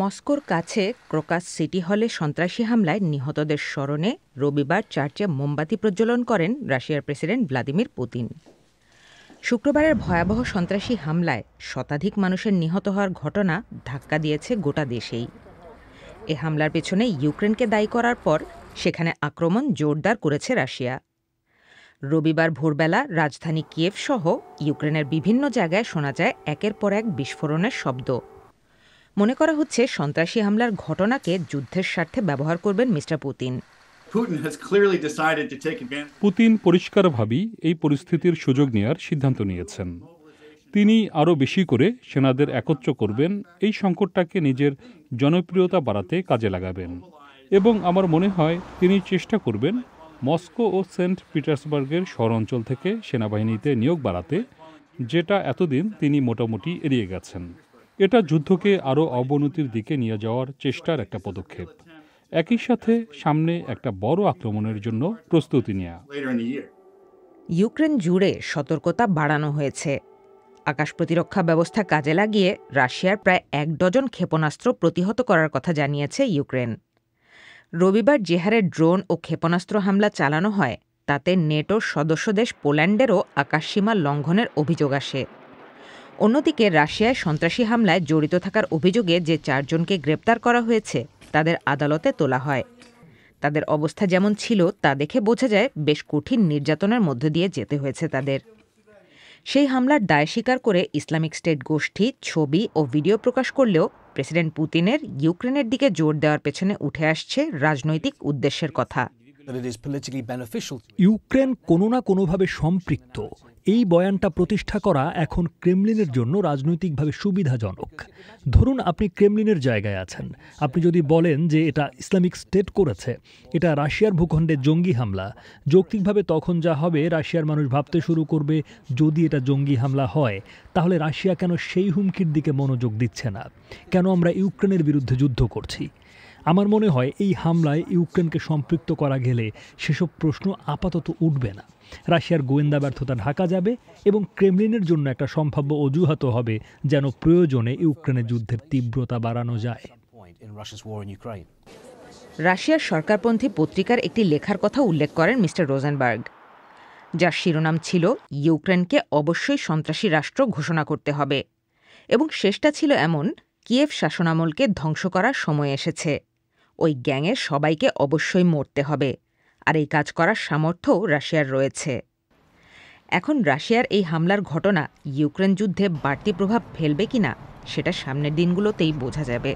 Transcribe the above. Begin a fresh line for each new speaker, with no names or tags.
মস্কোর কাছে crocus city হলে সন্ত্রাসী হামলায় নিহতদের স্মরণে রবিবার চার্চে মোমবাতি প্রজ্বলন করেন রাশিয়ার প্রেসিডেন্ট ভ্লাদিমির পুতিন শুক্রবারের ভয়াবহ সন্ত্রাসী হামলায় শতাধিক মানুষের নিহত হওয়ার ঘটনা ধাক্কা দিয়েছে গোটা দেশেই এ হামলার পেছনে ইউক্রেনকে দায়ী করার পর সেখানে আক্রমণ জোরদার করেছে রাশিয়া রবিবার ভোরবেলা রাজধানী কিয়েভ সহ ইউক্রেনের বিভিন্ন জায়গায় শোনা যায় একের পর এক বিস্ফোরণের শব্দ মনে করা হচ্ছে সন্ত্রাসী হামলার ঘটনাকে যুদ্ধের স্বার্থে ব্যবহার করবেন মিস্টার পুতিন পুতিন পরিষ্কারভাবেই
এই পরিস্থিতির সুযোগ নেওয়ার সিদ্ধান্ত নিয়েছেন তিনি আরও বেশি করে সেনাদের একত্র করবেন এই সংকটটাকে নিজের জনপ্রিয়তা বাড়াতে কাজে লাগাবেন এবং আমার মনে হয় তিনি চেষ্টা করবেন মস্কো ও সেন্ট পিটার্সবার্গের শহরাঞ্চল থেকে সেনাবাহিনীতে নিয়োগ বাড়াতে যেটা এতদিন তিনি মোটামুটি এড়িয়ে গেছেন এটা যুদ্ধকে আরও অবনতির দিকে নিয়ে যাওয়ার চেষ্টার একটা পদক্ষেপ একই সাথে সামনে একটা বড় আক্রমণের জন্য প্রস্তুতি নেওয়া
ইউক্রেন জুড়ে সতর্কতা বাড়ানো হয়েছে আকাশ প্রতিরক্ষা ব্যবস্থা কাজে লাগিয়ে রাশিয়ার প্রায় এক ডজন ক্ষেপণাস্ত্র প্রতিহত করার কথা জানিয়েছে ইউক্রেন রবিবার যে হারে ড্রোন ও ক্ষেপণাস্ত্র হামলা চালানো হয় তাতে নেটোর সদস্য দেশ পোল্যান্ডেরও আকাশসীমা লঙ্ঘনের অভিযোগ আসে অন্যদিকে রাশিয়ায় সন্ত্রাসী হামলায় জড়িত থাকার অভিযোগে যে চারজনকে গ্রেপ্তার করা হয়েছে তাদের আদালতে তোলা হয় তাদের অবস্থা যেমন ছিল তা দেখে বোঝা যায় বেশ কঠিন নির্যাতনের মধ্য দিয়ে যেতে হয়েছে তাদের সেই হামলার দায় স্বীকার করে ইসলামিক স্টেট গোষ্ঠী ছবি ও ভিডিও প্রকাশ করলেও প্রেসিডেন্ট পুতিনের ইউক্রেনের দিকে জোর দেওয়ার পেছনে উঠে আসছে রাজনৈতিক উদ্দেশ্যের কথা ইউক্রেন কোনো না কোনোভাবে
সম্পৃক্ত এই বয়ানটা প্রতিষ্ঠা করা এখন ক্রেমলিনের জন্য রাজনৈতিকভাবে সুবিধাজনক ধরুন আপনি ক্রেমলিনের জায়গায় আছেন আপনি যদি বলেন যে এটা ইসলামিক স্টেট করেছে এটা রাশিয়ার ভূখণ্ডে জঙ্গি হামলা যৌক্তিকভাবে তখন যা হবে রাশিয়ার মানুষ ভাবতে শুরু করবে যদি এটা জঙ্গি হামলা হয় তাহলে রাশিয়া কেন সেই হুমকির দিকে মনোযোগ দিচ্ছে না কেন আমরা ইউক্রেনের বিরুদ্ধে যুদ্ধ করছি আমার মনে হয় এই হামলায় ইউক্রেনকে সম্পৃক্ত করা গেলে সেসব প্রশ্ন আপাতত উঠবে না রাশিয়ার গোয়েন্দা ব্যর্থতা ঢাকা যাবে এবং ক্রেমলিনের জন্য একটা সম্ভাব্য অজুহাত হবে যেন
প্রয়োজনে ইউক্রেনের যুদ্ধের তীব্রতা বাড়ানো যায় রাশিয়ার সরকারপন্থী পত্রিকার একটি লেখার কথা উল্লেখ করেন মিস্টার রোজেনবার্গ যার শিরোনাম ছিল ইউক্রেনকে অবশ্যই সন্ত্রাসী রাষ্ট্র ঘোষণা করতে হবে এবং শেষটা ছিল এমন কিয়েভ শাসনামলকে ধ্বংস করার সময় এসেছে ওই গ্যাংয়ের সবাইকে অবশ্যই মরতে হবে আর এই কাজ করার সামর্থ্য রাশিয়ার রয়েছে এখন রাশিয়ার এই হামলার ঘটনা ইউক্রেন যুদ্ধে বাড়তি প্রভাব ফেলবে কিনা সেটা সামনের দিনগুলোতেই বোঝা যাবে